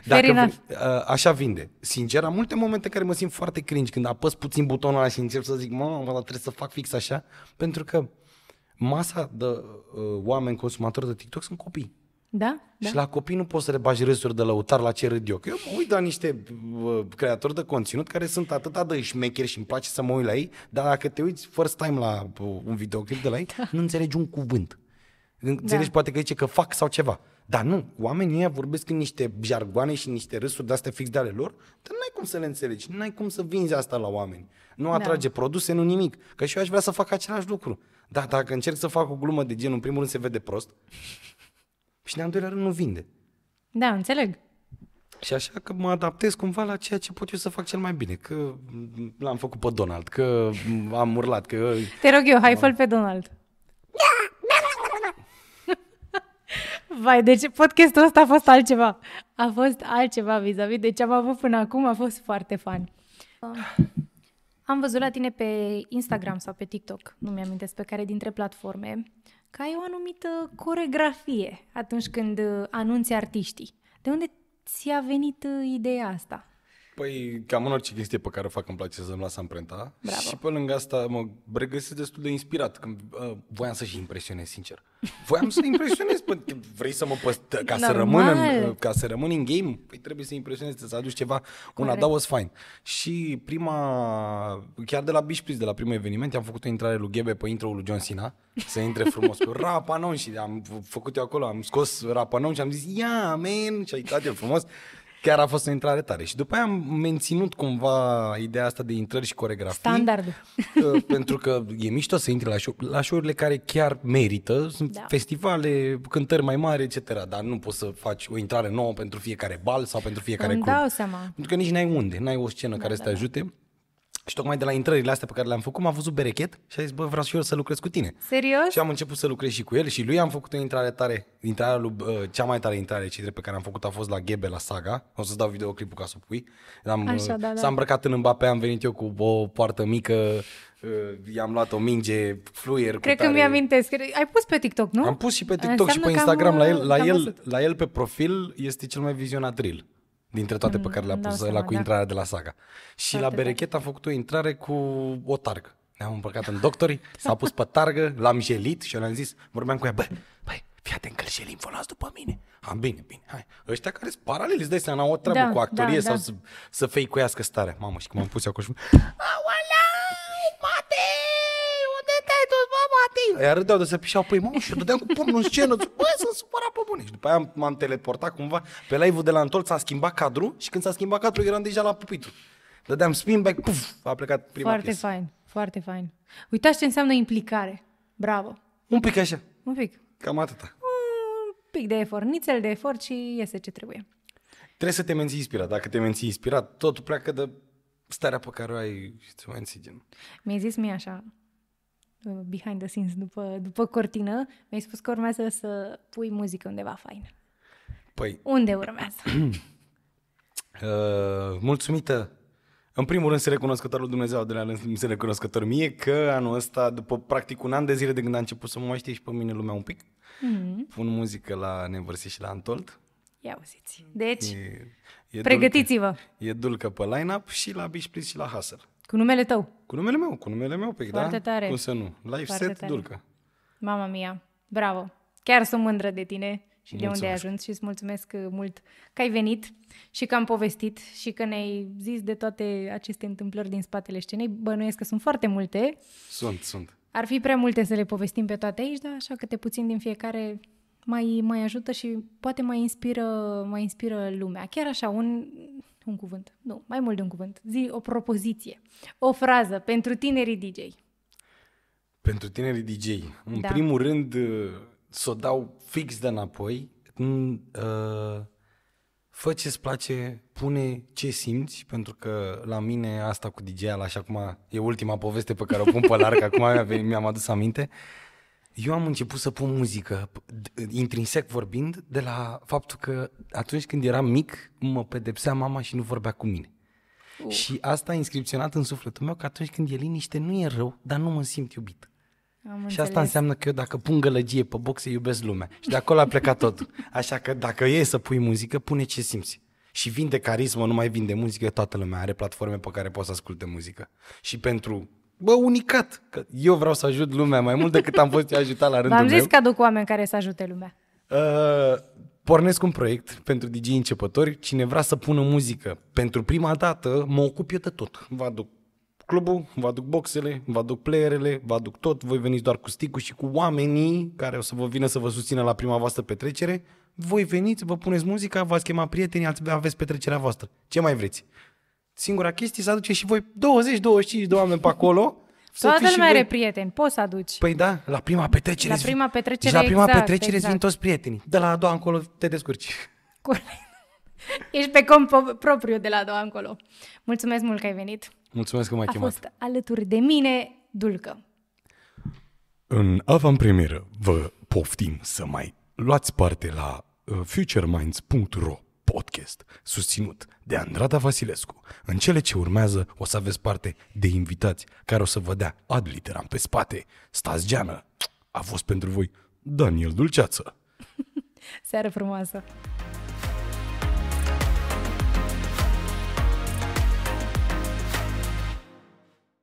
Dacă, Uh, așa vinde. Sincer, am multe momente care mă simt foarte cringe când apăs puțin butonul ăla și încep să zic, mamă, dar trebuie să fac fix așa, pentru că masa de uh, oameni consumatori de TikTok sunt copii. Da? da. Și da. la copii nu poți să le bagi râsuri de lăutar la ce râd eu. eu mă uit la niște uh, creatori de conținut care sunt atât de șmecheri și îmi place să mă uit la ei, dar dacă te uiți first time la uh, un videoclip de la ei, da. nu înțelegi un cuvânt. Înțelegi da. poate că zice că fac sau ceva. Dar nu, oamenii ăia vorbesc în niște jargoane și niște râsuri de-astea fix de ale lor, dar nu ai cum să le înțelegi, Nu ai cum să vinzi asta la oameni. Nu da. atrage da. produse, nu nimic. Că și eu aș vrea să fac același lucru. Dar dacă încerc să fac o glumă de genul, în primul rând se vede prost și în al doilea rând nu vinde. Da, înțeleg. Și așa că mă adaptez cumva la ceea ce pot eu să fac cel mai bine. Că l-am făcut pe Donald, că am urlat, că... Te rog eu, hai fă pe Donald. Vai, deci podcastul ăsta a fost altceva. A fost altceva vis-a-vis de ce am avut până acum, a fost foarte fan. Ah. Am văzut la tine pe Instagram sau pe TikTok, nu mi-am pe care dintre platforme, că ai o anumită coregrafie atunci când uh, anunți artiștii. De unde ți-a venit uh, ideea asta? Păi, cam în orice chestie pe care o fac îmi place să-mi las amprenta. Bravo. Și pe lângă asta mă regăsesc destul de inspirat. Când, uh, voiam să-și impresionez, sincer. Voiam să impresionez, pentru păi, că vrei să mă păstă, ca Normal. să rămân în, ca să rămân în game, păi trebuie să impresionezi, să aduci ceva, Corect. una, da, was fine. Și prima, chiar de la Bishpris, de la primul eveniment, am făcut o intrare lui Ghebe pe intro lui John Cena, să intre frumos cu Rapanon și am făcut eu acolo, am scos Rapanon și am zis, ia, yeah, man, și a intrat el frumos. Chiar a fost o intrare tare. Și după aia am menținut cumva ideea asta de intrări și coregrafii. Standard. Uh, pentru că e mișto să intri la, show, la show-urile care chiar merită. Sunt da. festivale, cântări mai mari, etc. Dar nu poți să faci o intrare nouă pentru fiecare bal sau pentru fiecare Îmi club. dau seama. Pentru că nici n-ai unde, n-ai o scenă da, care da, să te da. ajute. Da. Și tocmai de la intrările astea pe care le-am făcut, m-a văzut berechet și a zis, bă, vreau și eu să lucrez cu tine. Serios? Și am început să lucrez și cu el și lui am făcut o intrare tare. Intrarea lui, cea mai tare intrare trei pe care am făcut a fost la Ghebe, la Saga. O să-ți dau videoclipul ca să o pui. Am, Așa, da, uh, da. S-a îmbrăcat în pe am venit eu cu o poartă mică, uh, i-am luat o minge, fluier. Cred cu tare. că mi-amintesc. am Ai pus pe TikTok, nu? Am pus și pe TikTok Înseamnă și pe Instagram. Am, la, el, uh, la, el, la el pe profil este cel mai vizionat drill dintre toate pe mm, care le-a pus da, la cu da. intrarea de la saga. Și Foarte la Berechet am făcut o intrare cu o targă. Ne-am îmbrăcat în doctori, s-a pus pe targă, l-am jelit și le-am zis, vorbeam cu ea, bă, bă, fii atent că îl vă după mine. Am bine, bine, hai. Ăștia care sunt paraleli, îți dai seama, n-au o treabă da, cu da, actorie da, sau da. să, să feicuiască starea. Mamă, și cum am pus eu acolo și... copil, iar râdeau de să pișeau, păi mă, și eu dădeam cu pumnul în scenă, bă, sunt supărat pe bune. Și după aia m-am teleportat cumva, pe live-ul de la întors s-a schimbat cadru și când s-a schimbat cadru eram deja la pupitru. Dădeam spin back, puf, a plecat prima Foarte piesă. fain, foarte fain. Uitați ce înseamnă implicare. Bravo. Un pic așa. Un pic. Cam atâta. Un pic de efort, nițel de efort și iese ce trebuie. Trebuie să te menții inspirat. Dacă te menții inspirat, totul pleacă de starea pe care o ai și ți-o menții gen. Mi-ai zis mie așa, Uh, behind the scenes, după, după cortină, mi-ai spus că urmează să pui muzică undeva faină. Păi... Unde urmează? uh, mulțumită în primul rând, se recunoscător lui Dumnezeu, de la rând, se recunoscător mie că anul ăsta, după practic un an de zile de când a început să mă mai știe și pe mine lumea un pic, mm-hmm. pun muzică la Nevărsi și la Antolt. Ia uziți. Deci, e, e pregătiți-vă. Dulcă, e dulcă pe line-up și la Bishplis și la Hustle. Cu numele tău. Cu numele meu, cu numele meu, pe păi da? tare. Cum să nu? Live Foarte set tare. Dulca. Mama mia, bravo. Chiar sunt mândră de tine și mulțumesc. de unde ai ajuns și îți mulțumesc uh, mult că ai venit și că am povestit și că ne-ai zis de toate aceste întâmplări din spatele scenei. Bănuiesc că sunt foarte multe. Sunt, sunt. Ar fi prea multe să le povestim pe toate aici, dar așa câte puțin din fiecare mai, mai ajută și poate mai inspiră, mai inspiră lumea. Chiar așa, un, un cuvânt, nu, mai mult de un cuvânt, zi o propoziție, o frază pentru tinerii DJ. Pentru tinerii DJ. În da. primul rând, uh, să o dau fix de înapoi. Uh, fă ce-ți place, pune ce simți, pentru că la mine asta cu dj ul așa cum a, e ultima poveste pe care o pun pe larg, acum mi-am adus aminte, uh, eu am început să pun muzică, intrinsec vorbind, de la faptul că atunci când eram mic, mă pedepsea mama și nu vorbea cu mine. Uh. Și asta a inscripționat în sufletul meu că atunci când e liniște nu e rău, dar nu mă simt iubit. Am și înțeles. asta înseamnă că eu dacă pun gălăgie pe boxe, iubesc lumea. Și de acolo a plecat totul. Așa că dacă e să pui muzică, pune ce simți. Și vinde carismă, nu mai vinde muzică, toată lumea are platforme pe care poți să asculte muzică. Și pentru bă, unicat. Că eu vreau să ajut lumea mai mult decât am fost eu ajutat la rândul V-am zis că aduc oameni care să ajute lumea. Uh, pornesc un proiect pentru DJ începători. Cine vrea să pună muzică pentru prima dată, mă ocup eu de tot. Vă aduc clubul, vă aduc boxele, vă aduc playerele, vă aduc tot. Voi veniți doar cu sticul și cu oamenii care o să vă vină să vă susțină la prima voastră petrecere. Voi veniți, vă puneți muzica, v-ați chema prietenii, aveți petrecerea voastră. Ce mai vreți? Singura chestie să aduceți și voi 20-25 de oameni pe acolo. Să Toată lumea are prieteni, poți să aduci. Păi da, la prima petrecere. La prima petrecere, la prima exact, petrecere exact. vin toți prietenii. De la a doua încolo te descurci. Ești pe cont propriu de la a doua încolo. Mulțumesc mult că ai venit. Mulțumesc că m-ai a chemat. A fost alături de mine, Dulcă. În avantpremieră vă poftim să mai luați parte la uh, futuremind's.ro podcast susținut de Andrada Vasilescu. În cele ce urmează o să aveți parte de invitați care o să vă dea ad literam pe spate. Stați geană! A fost pentru voi Daniel Dulceață. Seară frumoasă!